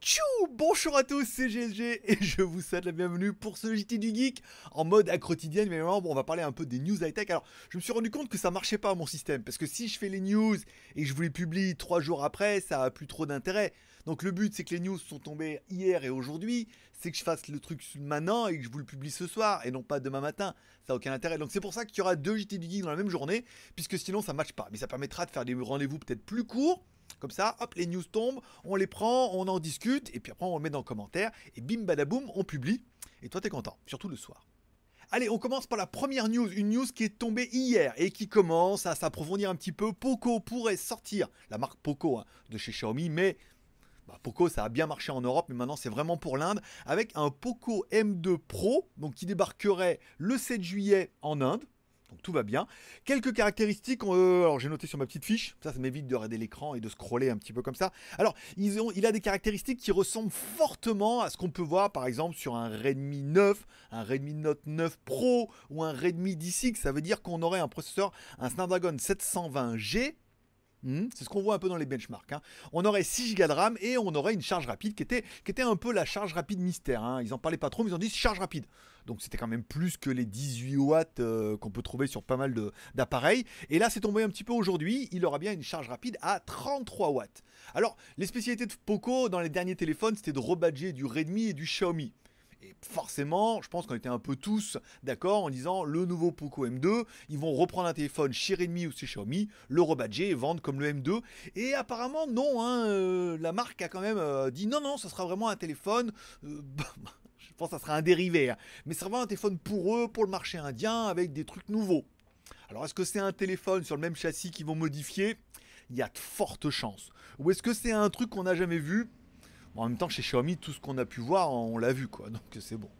Tchou Bonjour à tous, c'est GLG et je vous souhaite la bienvenue pour ce JT du Geek en mode à quotidienne. Mais vraiment, on va parler un peu des news high-tech. Alors, je me suis rendu compte que ça marchait pas mon système parce que si je fais les news et je vous les publie trois jours après, ça a plus trop d'intérêt. Donc, le but c'est que les news sont tombées hier et aujourd'hui, c'est que je fasse le truc maintenant et que je vous le publie ce soir et non pas demain matin. Ça n'a aucun intérêt. Donc, c'est pour ça qu'il y aura deux JT du Geek dans la même journée puisque sinon ça marche pas. Mais ça permettra de faire des rendez-vous peut-être plus courts comme ça, hop, les news tombent, on les prend, on en discute, et puis après on les met dans les commentaire, et bim badaboum, on publie. Et toi t'es content, surtout le soir. Allez, on commence par la première news, une news qui est tombée hier et qui commence à s'approfondir un petit peu. Poco pourrait sortir, la marque Poco hein, de chez Xiaomi, mais bah, Poco ça a bien marché en Europe, mais maintenant c'est vraiment pour l'Inde, avec un Poco M2 Pro, donc qui débarquerait le 7 juillet en Inde. Donc tout va bien. Quelques caractéristiques, euh, j'ai noté sur ma petite fiche, ça ça m'évite de regarder l'écran et de scroller un petit peu comme ça. Alors ils ont, il a des caractéristiques qui ressemblent fortement à ce qu'on peut voir par exemple sur un Redmi 9, un Redmi Note 9 Pro ou un Redmi 10X, ça veut dire qu'on aurait un processeur, un Snapdragon 720G, hmm, c'est ce qu'on voit un peu dans les benchmarks. Hein. On aurait 6 Go de RAM et on aurait une charge rapide qui était, qui était un peu la charge rapide mystère. Hein. Ils n'en parlaient pas trop, mais ils ont dit charge rapide donc c'était quand même plus que les 18 watts euh, qu'on peut trouver sur pas mal d'appareils. Et là, c'est tombé un petit peu aujourd'hui, il aura bien une charge rapide à 33 watts. Alors, les spécialités de Poco dans les derniers téléphones, c'était de rebadger du Redmi et du Xiaomi. Et forcément, je pense qu'on était un peu tous d'accord en disant le nouveau Poco M2, ils vont reprendre un téléphone chez Redmi ou chez Xiaomi, le rebadger et vendre comme le M2. Et apparemment, non, hein, euh, la marque a quand même euh, dit non, non, ce sera vraiment un téléphone je pense que ça sera un dérivé. Hein. Mais ça va un téléphone pour eux, pour le marché indien, avec des trucs nouveaux. Alors est-ce que c'est un téléphone sur le même châssis qu'ils vont modifier Il y a de fortes chances. Ou est-ce que c'est un truc qu'on n'a jamais vu En même temps, chez Xiaomi, tout ce qu'on a pu voir, on l'a vu, quoi. Donc c'est bon.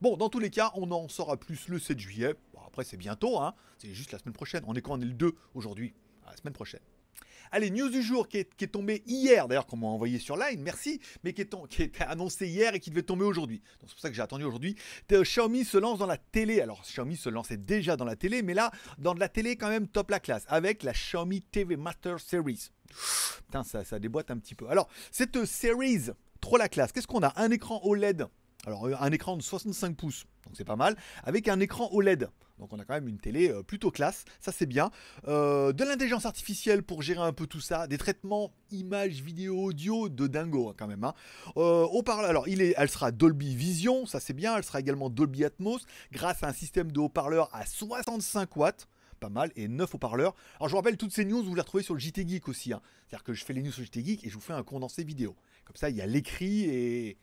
Bon, dans tous les cas, on en saura plus le 7 juillet. après, c'est bientôt, hein. C'est juste la semaine prochaine. On est quand on est le 2 aujourd'hui. la semaine prochaine. Allez, news du jour qui est, tombé hier, d'ailleurs qu'on m'a envoyé sur Line, merci, mais qui est, qui annoncée hier et qui devait tomber aujourd'hui. c'est pour ça que j'ai attendu aujourd'hui. Euh, Xiaomi se lance dans la télé. Alors Xiaomi se lançait déjà dans la télé, mais là, dans de la télé quand même top la classe, avec la Xiaomi TV Master Series. Putain, ça, déboîte un petit peu. Alors, cette série, euh, Series, trop la classe. Qu'est-ce qu'on a Un écran OLED. Alors, euh, un écran de 65 pouces donc c'est pas mal, avec un écran OLED. Donc on a quand même une télé euh, plutôt classe, ça c'est bien. Euh, de l'intelligence artificielle pour gérer un peu tout ça, des traitements images, vidéo, audio de dingo hein, quand même. Hein. Euh, alors, elle sera Dolby Vision, ça c'est bien. Elle sera également Dolby Atmos grâce à un système de haut-parleurs à 65 watts pas mal, et 9 haut-parleurs. Alors je vous rappelle, toutes ces news, vous les retrouvez sur le JT Geek aussi. Hein. C'est-à-dire que je fais les news sur le JT Geek et je vous fais un condensé vidéo. Comme ça, il y a l'écrit et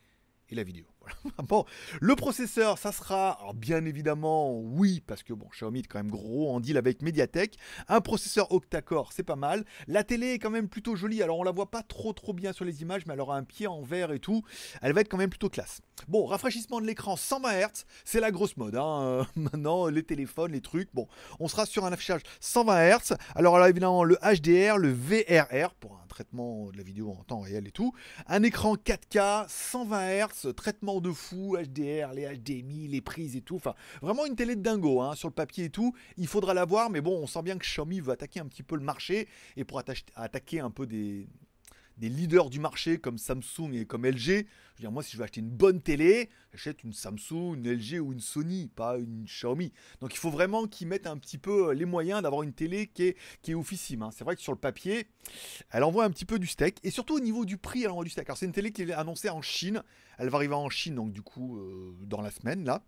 la vidéo. bon, le processeur, ça sera, bien évidemment, oui, parce que bon, Xiaomi est quand même gros en deal avec Mediatek. Un processeur octa-core, c'est pas mal. La télé est quand même plutôt jolie. Alors, on la voit pas trop trop bien sur les images, mais elle un pied en verre et tout. Elle va être quand même plutôt classe. Bon, rafraîchissement de l'écran 120 Hz, c'est la grosse mode. Hein, euh, maintenant, les téléphones, les trucs. Bon, on sera sur un affichage 120 Hz. Alors là, évidemment, le HDR, le VRR pour un traitement de la vidéo en temps réel et tout. Un écran 4K, 120 Hz, traitement de fou, HDR, les HDMI, les prises et tout. Enfin, vraiment une télé de dingo hein, sur le papier et tout. Il faudra la voir, mais bon, on sent bien que Xiaomi veut attaquer un petit peu le marché et pour attaquer un peu des, des leaders du marché comme Samsung et comme LG. Je veux dire, moi, si je veux acheter une bonne télé, j'achète une Samsung, une LG ou une Sony, pas une Xiaomi. Donc il faut vraiment qu'ils mettent un petit peu euh, les moyens d'avoir une télé qui est, qui est oufissime. Hein. C'est vrai que sur le papier, elle envoie un petit peu du steak. Et surtout au niveau du prix, elle envoie du steak. Alors c'est une télé qui est annoncée en Chine. Elle va arriver en Chine, donc du coup, euh, dans la semaine, là.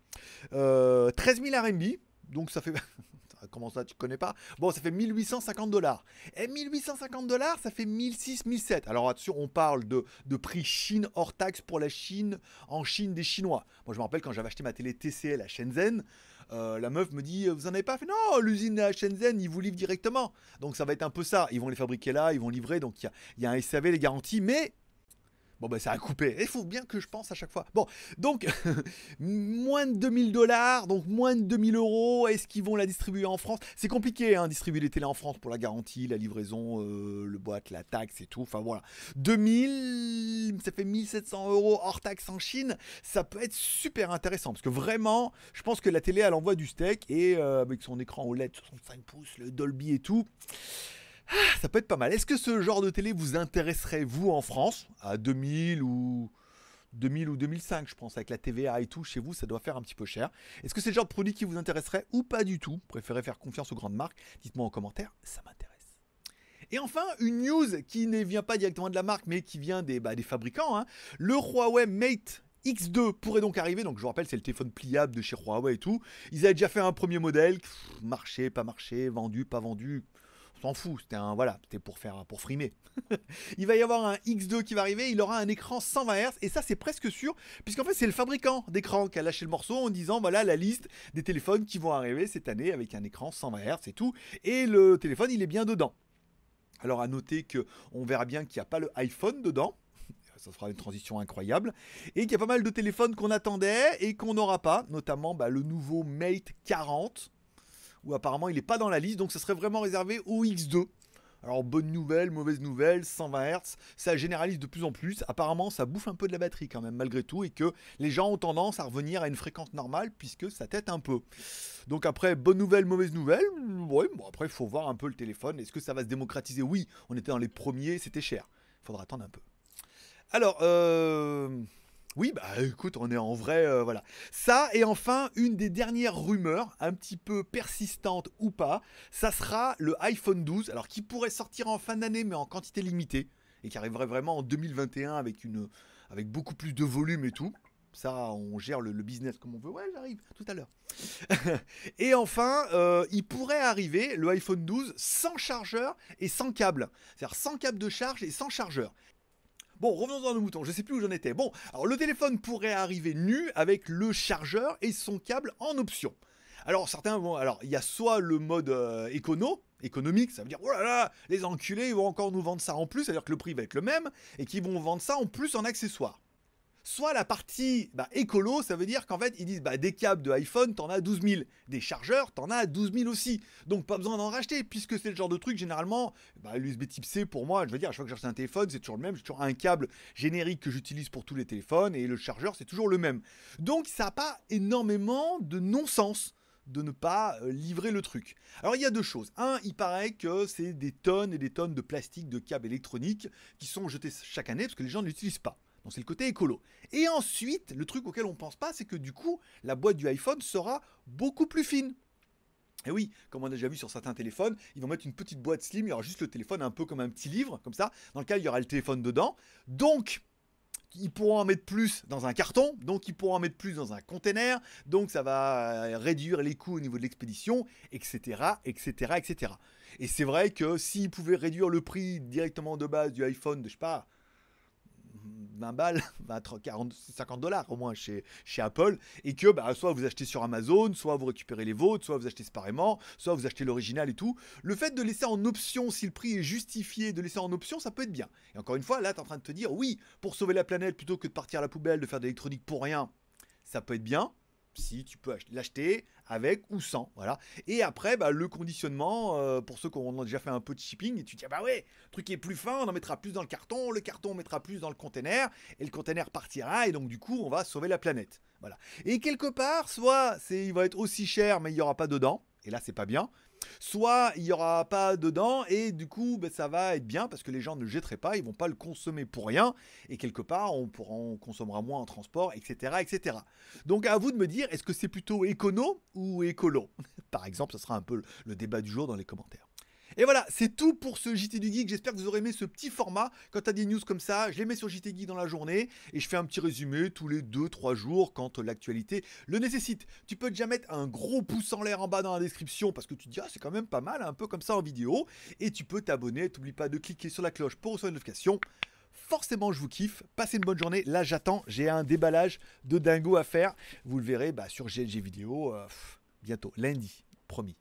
13 000 RMB. Donc ça fait... comment ça, tu connais pas Bon, ça fait 1850 dollars. Et 1850 dollars, ça fait 1006, Alors là-dessus, on parle de, de prix Chine hors taxe pour la Chine, en Chine des Chinois. Moi, je me rappelle quand j'avais acheté ma télé TCL à Shenzhen, euh, la meuf me dit Vous en avez pas fait Non, l'usine à Shenzhen, ils vous livrent directement. Donc ça va être un peu ça. Ils vont les fabriquer là, ils vont livrer. Donc il y a, y a un SAV, les garanties. Mais Bon, ben ça a coupé. Il faut bien que je pense à chaque fois. Bon, donc, moins de 2000 dollars, donc moins de 2000 euros. Est-ce qu'ils vont la distribuer en France C'est compliqué, hein, distribuer les télés en France pour la garantie, la livraison, euh, le boîte, la taxe et tout. Enfin voilà. 2000, ça fait 1700 euros hors taxe en Chine. Ça peut être super intéressant parce que vraiment, je pense que la télé, elle envoie du steak et euh, avec son écran OLED 65 pouces, le Dolby et tout. Ah, ça peut être pas mal. Est-ce que ce genre de télé vous intéresserait, vous, en France, à 2000 ou 2000 ou 2005, je pense, avec la TVA et tout, chez vous, ça doit faire un petit peu cher. Est-ce que c'est le genre de produit qui vous intéresserait ou pas du tout Préférez faire confiance aux grandes marques Dites-moi en commentaire, ça m'intéresse. Et enfin, une news qui ne vient pas directement de la marque, mais qui vient des, bah, fabricants. Hein. Le Huawei Mate X2 pourrait donc arriver, donc je vous rappelle, c'est le téléphone pliable de chez Huawei et tout. Ils avaient déjà fait un premier modèle, marché, pas marché, vendu, pas vendu, s'en fout, c'était un voilà, c'était pour faire pour frimer. il va y avoir un X2 qui va arriver, il aura un écran 120 Hz et ça c'est presque sûr puisqu'en fait c'est le fabricant d'écran qui a lâché le morceau en disant voilà la liste des téléphones qui vont arriver cette année avec un écran 120 Hz et tout et le téléphone il est bien dedans. Alors à noter que on verra bien qu'il n'y a pas le iPhone dedans ça sera une transition incroyable. Et qu'il y a pas mal de téléphones qu'on attendait et qu'on n'aura pas, notamment bah, le nouveau Mate 40 où apparemment il n'est pas dans la liste, donc ça serait vraiment réservé au X2. Alors bonne nouvelle, mauvaise nouvelle, 120 Hz, ça généralise de plus en plus, apparemment ça bouffe un peu de la batterie quand même malgré tout et que les gens ont tendance à revenir à une fréquence normale puisque ça tête un peu. Donc après bonne nouvelle, mauvaise nouvelle, bon après il faut voir un peu le téléphone, est-ce que ça va se démocratiser Oui, on était dans les premiers, c'était cher, il faudra attendre un peu. Alors euh... Oui, bah écoute, on est en vrai, euh, voilà. Ça, et enfin, une des dernières rumeurs, un petit peu persistante ou pas, ça sera le iPhone 12, alors qui pourrait sortir en fin d'année, mais en quantité limitée, et qui arriverait vraiment en 2021 avec, une, avec beaucoup plus de volume et tout. Ça, on gère le, business comme on veut. Ouais, j'arrive tout à l'heure. et enfin, euh, il pourrait arriver le iPhone 12 sans chargeur et sans câble. C'est-à-dire sans câble de charge et sans chargeur. Bon, revenons dans nos moutons, je ne sais plus où j'en étais. Bon, alors le téléphone pourrait arriver nu avec le chargeur et son câble en option. Alors certains vont, alors il y a soit le mode euh, écono, économique, ça veut dire oh là là, les enculés vont encore nous vendre ça en plus, c'est-à-dire que le prix va être le même et qu'ils vont vendre ça en plus en accessoire. Soit la partie bah, écolo, ça veut dire qu'en fait, ils disent bah, des câbles de iPhone, t'en as 12 000. Des chargeurs, t'en as 12 000 aussi. Donc pas besoin d'en racheter, puisque c'est le genre de truc, généralement, bah, l'USB type C pour moi, je veux dire, à chaque fois que j'achète un téléphone, c'est toujours le même. J'ai toujours un câble générique que j'utilise pour tous les téléphones et le chargeur, c'est toujours le même. Donc ça n'a pas énormément de non-sens de ne pas euh, livrer le truc. Alors il y a deux choses. Un, il paraît que c'est des tonnes et des tonnes de plastique, de câbles électroniques qui sont jetés chaque année parce que les gens ne l'utilisent pas c'est le côté écolo. Et ensuite, le truc auquel on ne pense pas, c'est que du coup, la boîte du iPhone sera beaucoup plus fine. Et oui, comme on a déjà vu sur certains téléphones, ils vont mettre une petite boîte slim, il y aura juste le téléphone un peu comme un petit livre, comme ça, dans lequel il y aura le téléphone dedans. Donc, ils pourront en mettre plus dans un carton, donc ils pourront en mettre plus dans un container, donc ça va euh, réduire les coûts au niveau de l'expédition, etc., etc., etc. Et c'est vrai que s'ils pouvaient réduire le prix directement de base du iPhone de, je sais pas, 20 balles, 20, 40, 50 dollars au moins chez, chez Apple, et que bah, soit vous achetez sur Amazon, soit vous récupérez les vôtres, soit vous achetez séparément, soit vous achetez l'original et tout. Le fait de laisser en option, si le prix est justifié, de laisser en option, ça peut être bien. Et encore une fois, là, tu es en train de te dire, oui, pour sauver la planète, plutôt que de partir à la poubelle, de faire de l'électronique pour rien, ça peut être bien si tu peux l'acheter avec ou sans, voilà. Et après, bah, le conditionnement, euh, pour ceux qui ont déjà fait un peu de shipping, et tu te dis, ah bah ouais, le truc est plus fin, on en mettra plus dans le carton, le carton on mettra plus dans le container, et le container partira, et donc du coup, on va sauver la planète. Voilà. Et quelque part, soit il va être aussi cher, mais il n'y aura pas dedans, et là c'est pas bien, soit il n'y aura pas dedans et du coup ben, ça va être bien parce que les gens ne le jetteraient pas, ils vont pas le consommer pour rien et quelque part on, pourra, consommera moins en transport, etc., etc. Donc à vous de me dire, est-ce que c'est plutôt écono ou écolo Par exemple, ce sera un peu le débat du jour dans les commentaires. Et voilà, c'est tout pour ce JT du Geek. J'espère que vous aurez aimé ce petit format. Quand tu as des news comme ça, je les mets sur JT Geek dans la journée et je fais un petit résumé tous les 2-3 jours quand l'actualité le nécessite. Tu peux déjà mettre un gros pouce en l'air en bas dans la description parce que tu te dis, ah, c'est quand même pas mal, un peu comme ça en vidéo. Et tu peux t'abonner. T'oublie pas de cliquer sur la cloche pour recevoir une notification forcément je vous kiffe. Passez une bonne journée. Là j'attends, j'ai un déballage de dingo à faire. Vous le verrez bah, sur GLG vidéo euh, bientôt, lundi, promis.